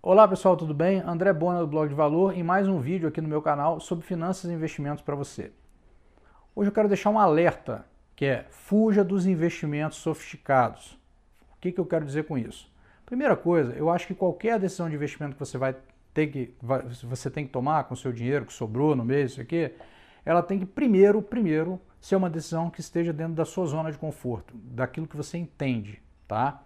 Olá pessoal, tudo bem? André Bona do Blog de Valor em mais um vídeo aqui no meu canal sobre finanças e investimentos para você. Hoje eu quero deixar um alerta, que é fuja dos investimentos sofisticados. O que, que eu quero dizer com isso? Primeira coisa, eu acho que qualquer decisão de investimento que você vai ter que vai, você tem que tomar com o seu dinheiro que sobrou no mês, isso aqui, ela tem que primeiro, primeiro ser uma decisão que esteja dentro da sua zona de conforto, daquilo que você entende, tá?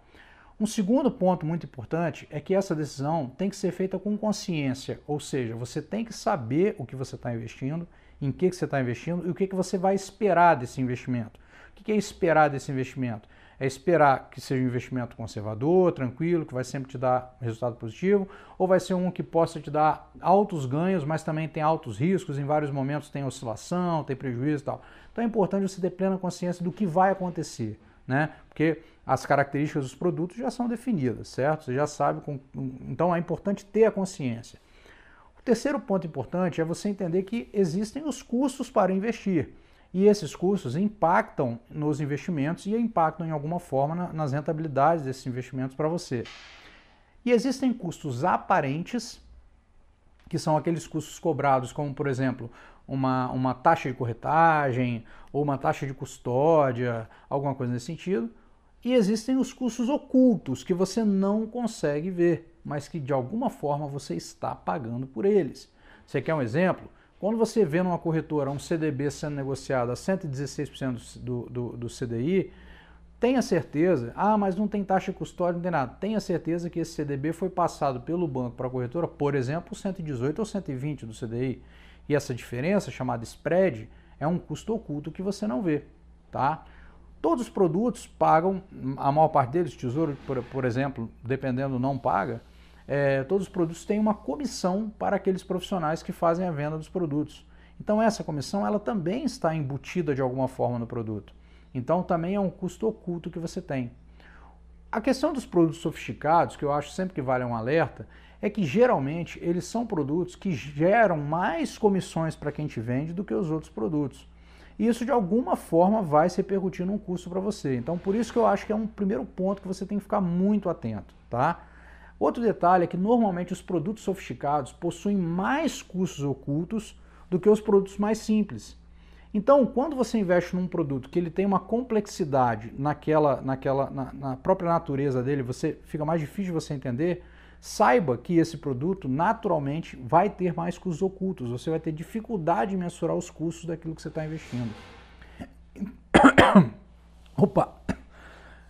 Um segundo ponto muito importante é que essa decisão tem que ser feita com consciência, ou seja, você tem que saber o que você está investindo, em que, que você está investindo e o que, que você vai esperar desse investimento. O que é esperar desse investimento? É esperar que seja um investimento conservador, tranquilo, que vai sempre te dar resultado positivo, ou vai ser um que possa te dar altos ganhos, mas também tem altos riscos, em vários momentos tem oscilação, tem prejuízo e tal. Então é importante você ter plena consciência do que vai acontecer né? Porque as características dos produtos já são definidas, certo? Você já sabe. Com... Então é importante ter a consciência. O terceiro ponto importante é você entender que existem os custos para investir. E esses custos impactam nos investimentos e impactam em alguma forma nas rentabilidades desses investimentos para você. E existem custos aparentes que são aqueles custos cobrados, como por exemplo uma, uma taxa de corretagem ou uma taxa de custódia, alguma coisa nesse sentido. E existem os custos ocultos que você não consegue ver, mas que de alguma forma você está pagando por eles. Você quer um exemplo? Quando você vê numa corretora um CDB sendo negociado a 116% do, do, do CDI, Tenha certeza, ah, mas não tem taxa custódia, não tem nada. Tenha certeza que esse CDB foi passado pelo banco para a corretora, por exemplo, 118 ou 120 do CDI. E essa diferença, chamada spread, é um custo oculto que você não vê, tá? Todos os produtos pagam, a maior parte deles, tesouro, por, por exemplo, dependendo, não paga. É, todos os produtos têm uma comissão para aqueles profissionais que fazem a venda dos produtos. Então essa comissão ela também está embutida de alguma forma no produto. Então também é um custo oculto que você tem. A questão dos produtos sofisticados, que eu acho sempre que vale um alerta, é que geralmente eles são produtos que geram mais comissões para quem te vende do que os outros produtos. E isso de alguma forma vai se repercutir num custo para você. Então por isso que eu acho que é um primeiro ponto que você tem que ficar muito atento, tá? Outro detalhe é que normalmente os produtos sofisticados possuem mais custos ocultos do que os produtos mais simples. Então, quando você investe num produto que ele tem uma complexidade naquela, naquela, na, na própria natureza dele, você fica mais difícil de você entender. Saiba que esse produto naturalmente vai ter mais custos ocultos. Você vai ter dificuldade de mensurar os custos daquilo que você está investindo. Opa,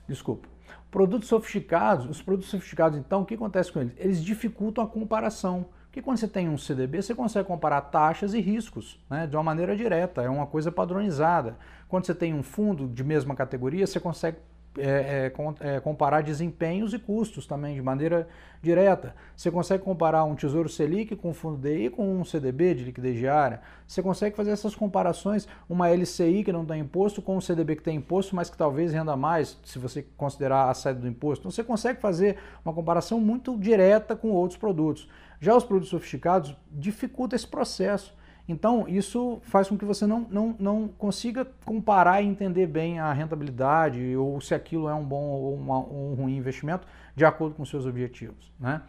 desculpa. Produtos sofisticados, os produtos sofisticados, então, o que acontece com eles? Eles dificultam a comparação. Porque quando você tem um CDB, você consegue comparar taxas e riscos né, de uma maneira direta, é uma coisa padronizada. Quando você tem um fundo de mesma categoria, você consegue é, é, é, comparar desempenhos e custos também de maneira direta. Você consegue comparar um Tesouro Selic com um fundo DI com um CDB de liquidez diária. Você consegue fazer essas comparações, uma LCI que não tem imposto com um CDB que tem imposto, mas que talvez renda mais, se você considerar a saída do imposto. Então você consegue fazer uma comparação muito direta com outros produtos. Já os produtos sofisticados dificulta esse processo então, isso faz com que você não, não, não consiga comparar e entender bem a rentabilidade ou se aquilo é um bom ou, uma, ou um ruim investimento de acordo com seus objetivos. Né?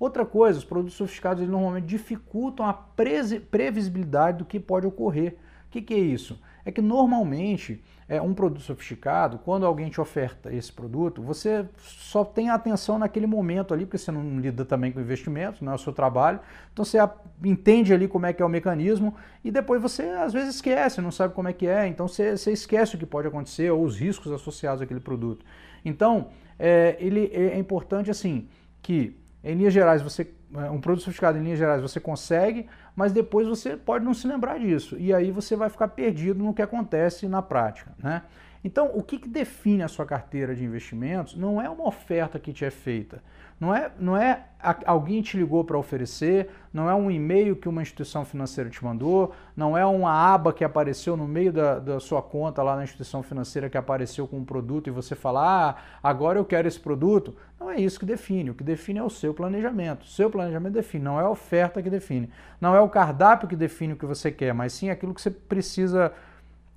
Outra coisa, os produtos sofisticados eles normalmente dificultam a previsibilidade do que pode ocorrer. O que, que é isso? É que normalmente é, um produto sofisticado, quando alguém te oferta esse produto, você só tem atenção naquele momento ali, porque você não lida também com investimentos, não é o seu trabalho. Então você entende ali como é que é o mecanismo e depois você às vezes esquece, não sabe como é que é, então você, você esquece o que pode acontecer ou os riscos associados àquele produto. Então é, ele é, é importante assim que em linhas gerais você é, um produto sofisticado em linhas gerais você consegue mas depois você pode não se lembrar disso. E aí você vai ficar perdido no que acontece na prática. Né? Então, o que, que define a sua carteira de investimentos não é uma oferta que te é feita, não é, não é alguém te ligou para oferecer, não é um e-mail que uma instituição financeira te mandou, não é uma aba que apareceu no meio da, da sua conta lá na instituição financeira que apareceu com um produto e você fala, ah, agora eu quero esse produto. Não é isso que define. O que define é o seu planejamento. O seu planejamento define, não é a oferta que define. Não é o cardápio que define o que você quer, mas sim aquilo que você precisa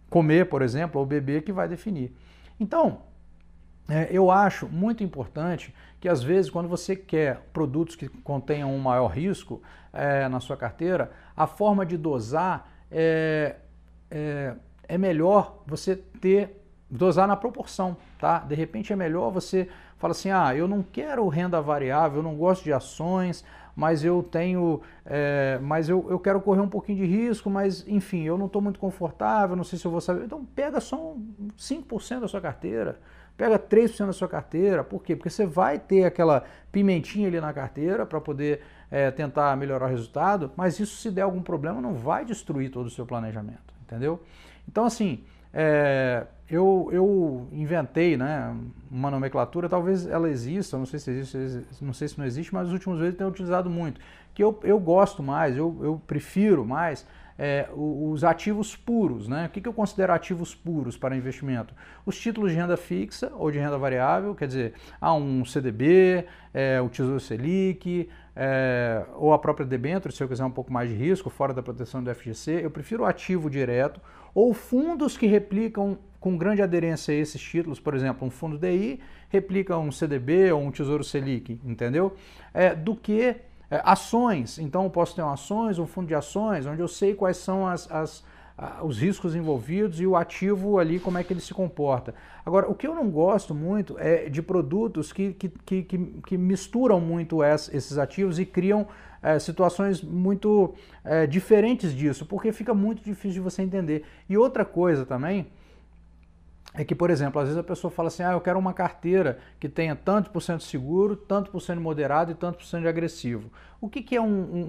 comer, por exemplo, ou beber, que vai definir. Então, é, eu acho muito importante que, às vezes, quando você quer produtos que contenham um maior risco é, na sua carteira, a forma de dosar é, é, é melhor você ter dosar na proporção, tá? De repente é melhor você falar assim, ah, eu não quero renda variável, eu não gosto de ações, mas eu tenho, é, mas eu, eu quero correr um pouquinho de risco, mas enfim, eu não estou muito confortável, não sei se eu vou saber. Então pega só 5% da sua carteira, pega 3% da sua carteira, por quê? Porque você vai ter aquela pimentinha ali na carteira para poder é, tentar melhorar o resultado, mas isso se der algum problema não vai destruir todo o seu planejamento, entendeu? Então assim, é, eu, eu inventei né, uma nomenclatura, talvez ela exista, não sei se existe, não sei se não existe, mas nos últimos meses eu tenho utilizado muito, que eu, eu gosto mais, eu, eu prefiro mais é, os ativos puros, né? O que, eu considero ativos puros para investimento? Os títulos de renda fixa ou de renda variável, quer dizer, há um CDB, é, o Tesouro Selic, é, ou a própria debênture, se eu quiser um pouco mais de risco, fora da proteção do FGC, eu prefiro o ativo direto, ou fundos que replicam com grande aderência a esses títulos, por exemplo, um fundo DI replica um CDB ou um Tesouro Selic, entendeu? É, do que é, ações, então eu posso ter um ações, um fundo de ações, onde eu sei quais são as, as os riscos envolvidos e o ativo ali, como é que ele se comporta. Agora, o que eu não gosto muito é de produtos que, que, que, que misturam muito esses ativos e criam é, situações muito é, diferentes disso, porque fica muito difícil de você entender. E outra coisa também é que, por exemplo, às vezes a pessoa fala assim: ah, eu quero uma carteira que tenha tanto por cento seguro, tanto por cento moderado e tanto por cento de agressivo. O que, que é um, um,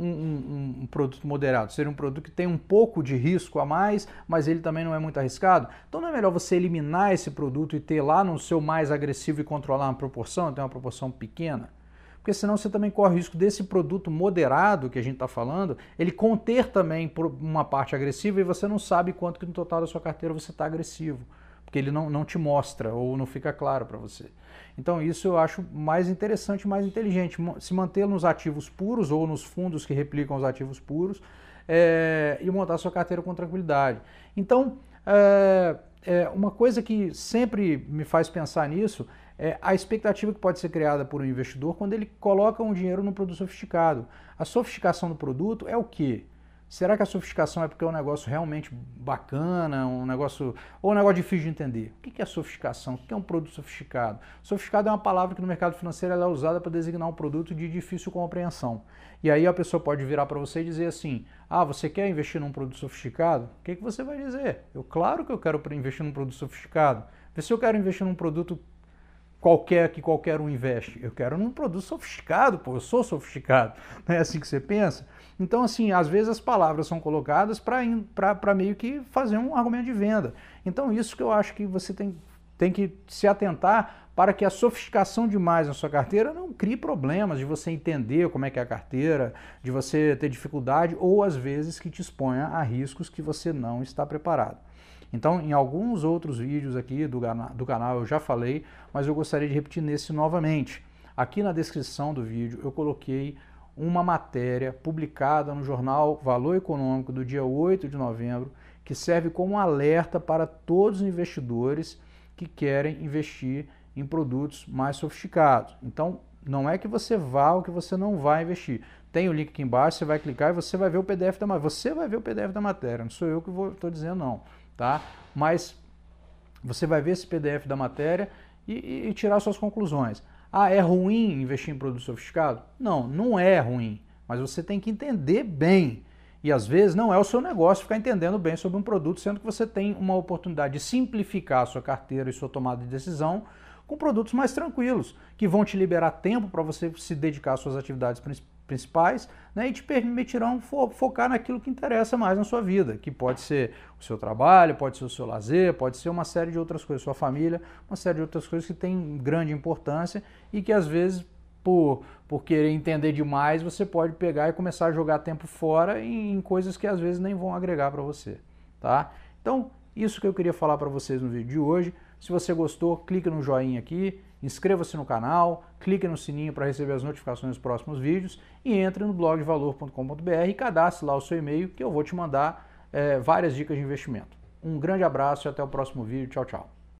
um, um, produto moderado? Seria um produto que tem um pouco de risco a mais, mas ele também não é muito arriscado? Então não é melhor você eliminar esse produto e ter lá no seu mais agressivo e controlar uma proporção, ter uma proporção pequena? Porque senão você também corre o risco desse produto moderado que a gente está falando, ele conter também uma parte agressiva e você não sabe quanto que no total da sua carteira você está agressivo porque ele não, não te mostra ou não fica claro para você. Então, isso eu acho mais interessante, mais inteligente. Se manter nos ativos puros ou nos fundos que replicam os ativos puros é, e montar sua carteira com tranquilidade. Então, é, é, uma coisa que sempre me faz pensar nisso é a expectativa que pode ser criada por um investidor quando ele coloca um dinheiro num produto sofisticado. A sofisticação do produto é o quê? Será que a sofisticação é porque é um negócio realmente bacana, um negócio. ou um negócio difícil de entender? O que é sofisticação? O que é um produto sofisticado? Sofisticado é uma palavra que no mercado financeiro é usada para designar um produto de difícil compreensão. E aí a pessoa pode virar para você e dizer assim: ah, você quer investir num produto sofisticado? O que, é que você vai dizer? Eu, claro que eu quero investir num produto sofisticado. Vê se eu quero investir num produto qualquer que qualquer um investe. Eu quero num produto sofisticado, pô, eu sou sofisticado. Não é assim que você pensa? Então, assim, às vezes as palavras são colocadas para meio que fazer um argumento de venda. Então, isso que eu acho que você tem, tem que se atentar para que a sofisticação demais na sua carteira não crie problemas de você entender como é que é a carteira, de você ter dificuldade ou às vezes que te exponha a riscos que você não está preparado. Então, em alguns outros vídeos aqui do, do canal eu já falei, mas eu gostaria de repetir nesse novamente. Aqui na descrição do vídeo eu coloquei uma matéria publicada no jornal Valor Econômico do dia 8 de novembro, que serve como um alerta para todos os investidores que querem investir em produtos mais sofisticados. Então, não é que você vá ou que você não vai investir. Tem o link aqui embaixo, você vai clicar e você vai ver o PDF da matéria. Você vai ver o PDF da matéria, não sou eu que estou dizendo não, tá? Mas você vai ver esse PDF da matéria e, e, e tirar suas conclusões. Ah, é ruim investir em produto sofisticado? Não, não é ruim, mas você tem que entender bem. E às vezes não é o seu negócio ficar entendendo bem sobre um produto, sendo que você tem uma oportunidade de simplificar a sua carteira e sua tomada de decisão com produtos mais tranquilos, que vão te liberar tempo para você se dedicar às suas atividades principais principais, né, e te permitirão fo focar naquilo que interessa mais na sua vida, que pode ser o seu trabalho, pode ser o seu lazer, pode ser uma série de outras coisas, sua família, uma série de outras coisas que têm grande importância e que às vezes por, por querer entender demais, você pode pegar e começar a jogar tempo fora em, em coisas que às vezes nem vão agregar para você, tá? Então, isso que eu queria falar para vocês no vídeo de hoje. Se você gostou, clique no joinha aqui, inscreva-se no canal, clique no sininho para receber as notificações dos próximos vídeos e entre no valor.com.br e cadastre lá o seu e-mail que eu vou te mandar é, várias dicas de investimento. Um grande abraço e até o próximo vídeo. Tchau, tchau.